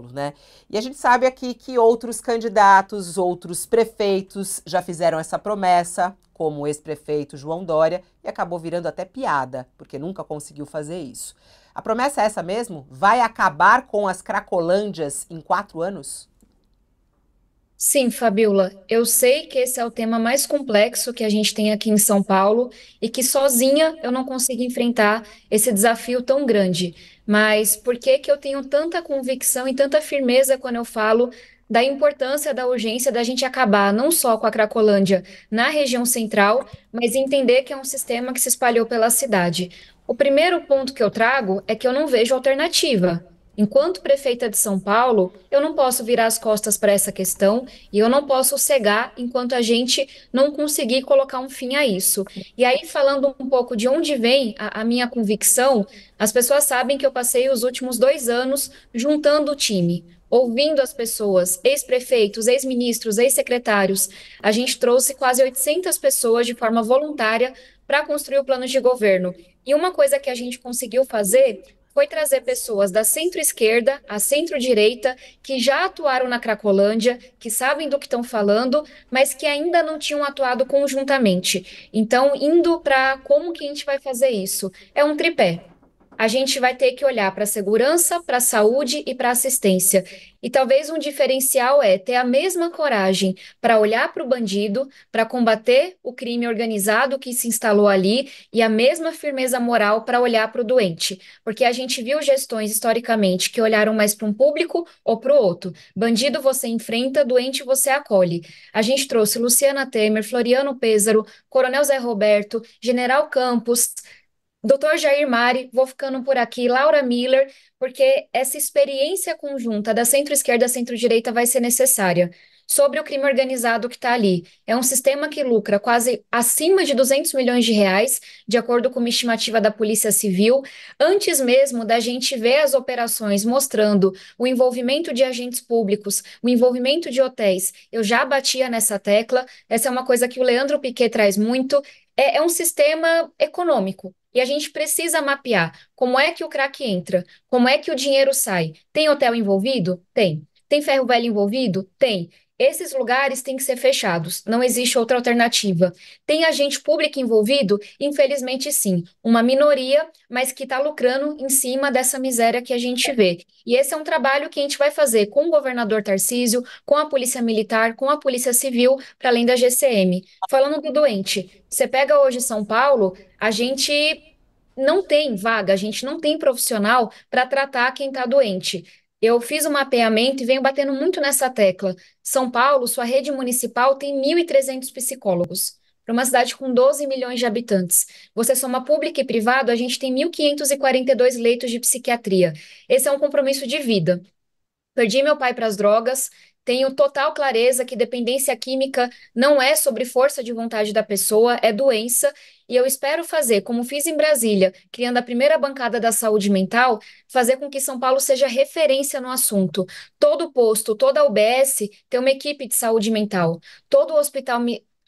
Paulo, né? E a gente sabe aqui que outros candidatos, outros prefeitos já fizeram essa promessa, como o ex-prefeito João Dória, e acabou virando até piada, porque nunca conseguiu fazer isso. A promessa é essa mesmo? Vai acabar com as cracolândias em quatro anos? Sim, Fabiola, eu sei que esse é o tema mais complexo que a gente tem aqui em São Paulo e que sozinha eu não consigo enfrentar esse desafio tão grande. Mas por que que eu tenho tanta convicção e tanta firmeza quando eu falo da importância da urgência da gente acabar não só com a Cracolândia na região central, mas entender que é um sistema que se espalhou pela cidade? O primeiro ponto que eu trago é que eu não vejo alternativa. Enquanto prefeita de São Paulo, eu não posso virar as costas para essa questão e eu não posso cegar enquanto a gente não conseguir colocar um fim a isso. E aí, falando um pouco de onde vem a, a minha convicção, as pessoas sabem que eu passei os últimos dois anos juntando o time, ouvindo as pessoas, ex-prefeitos, ex-ministros, ex-secretários. A gente trouxe quase 800 pessoas de forma voluntária para construir o plano de governo. E uma coisa que a gente conseguiu fazer foi trazer pessoas da centro-esquerda à centro-direita que já atuaram na Cracolândia, que sabem do que estão falando, mas que ainda não tinham atuado conjuntamente. Então, indo para como que a gente vai fazer isso? É um tripé a gente vai ter que olhar para a segurança, para a saúde e para a assistência. E talvez um diferencial é ter a mesma coragem para olhar para o bandido, para combater o crime organizado que se instalou ali e a mesma firmeza moral para olhar para o doente. Porque a gente viu gestões historicamente que olharam mais para um público ou para o outro. Bandido você enfrenta, doente você acolhe. A gente trouxe Luciana Temer, Floriano Pêsaro, Coronel Zé Roberto, General Campos, Doutor Jair Mari, vou ficando por aqui, Laura Miller, porque essa experiência conjunta da centro-esquerda centro-direita vai ser necessária sobre o crime organizado que está ali. É um sistema que lucra quase acima de 200 milhões de reais, de acordo com uma estimativa da Polícia Civil, antes mesmo da gente ver as operações mostrando o envolvimento de agentes públicos, o envolvimento de hotéis. Eu já batia nessa tecla, essa é uma coisa que o Leandro Piquet traz muito. É, é um sistema econômico, e a gente precisa mapear como é que o crack entra, como é que o dinheiro sai. Tem hotel envolvido? Tem. Tem ferro velho envolvido? Tem. Esses lugares têm que ser fechados, não existe outra alternativa. Tem agente público envolvido? Infelizmente, sim. Uma minoria, mas que está lucrando em cima dessa miséria que a gente vê. E esse é um trabalho que a gente vai fazer com o governador Tarcísio, com a Polícia Militar, com a Polícia Civil, para além da GCM. Falando do doente, você pega hoje São Paulo, a gente não tem vaga, a gente não tem profissional para tratar quem está doente. Eu fiz um mapeamento e venho batendo muito nessa tecla. São Paulo, sua rede municipal, tem 1.300 psicólogos. Para uma cidade com 12 milhões de habitantes, você soma público e privado, a gente tem 1.542 leitos de psiquiatria. Esse é um compromisso de vida. Perdi meu pai para as drogas, tenho total clareza que dependência química não é sobre força de vontade da pessoa, é doença, e eu espero fazer, como fiz em Brasília, criando a primeira bancada da saúde mental, fazer com que São Paulo seja referência no assunto. Todo posto, toda UBS tem uma equipe de saúde mental. Todo hospital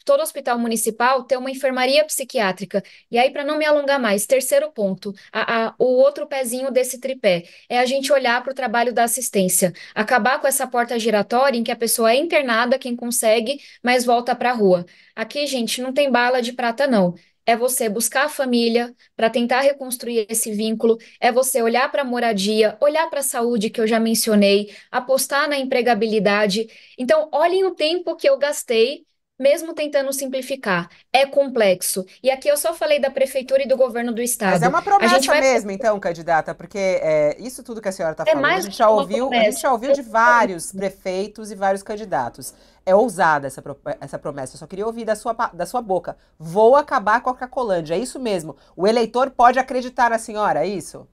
todo hospital municipal ter uma enfermaria psiquiátrica. E aí, para não me alongar mais, terceiro ponto, a, a, o outro pezinho desse tripé é a gente olhar para o trabalho da assistência, acabar com essa porta giratória em que a pessoa é internada, quem consegue, mas volta para a rua. Aqui, gente, não tem bala de prata, não é você buscar a família para tentar reconstruir esse vínculo, é você olhar para a moradia, olhar para a saúde, que eu já mencionei, apostar na empregabilidade. Então, olhem o tempo que eu gastei mesmo tentando simplificar. É complexo. E aqui eu só falei da prefeitura e do governo do estado. Mas é uma promessa vai... mesmo, então, candidata, porque é, isso tudo que a senhora está é falando, é a, gente já ouviu, a gente já ouviu de vários prefeitos e vários candidatos. É ousada essa, essa promessa. Eu só queria ouvir da sua, da sua boca. Vou acabar com a Coca-Colândia. É isso mesmo. O eleitor pode acreditar na senhora, é isso?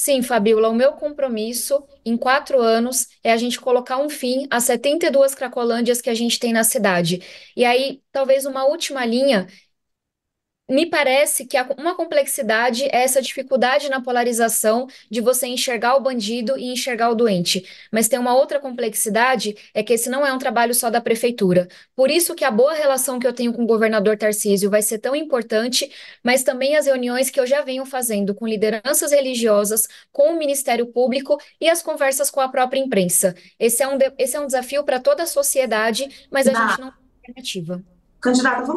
Sim, Fabiola, o meu compromisso em quatro anos é a gente colocar um fim às 72 cracolândias que a gente tem na cidade. E aí, talvez uma última linha me parece que uma complexidade é essa dificuldade na polarização de você enxergar o bandido e enxergar o doente. Mas tem uma outra complexidade, é que esse não é um trabalho só da prefeitura. Por isso que a boa relação que eu tenho com o governador Tarcísio vai ser tão importante, mas também as reuniões que eu já venho fazendo com lideranças religiosas, com o Ministério Público e as conversas com a própria imprensa. Esse é um, esse é um desafio para toda a sociedade, mas a ah. gente não tem alternativa. Candidata, vamos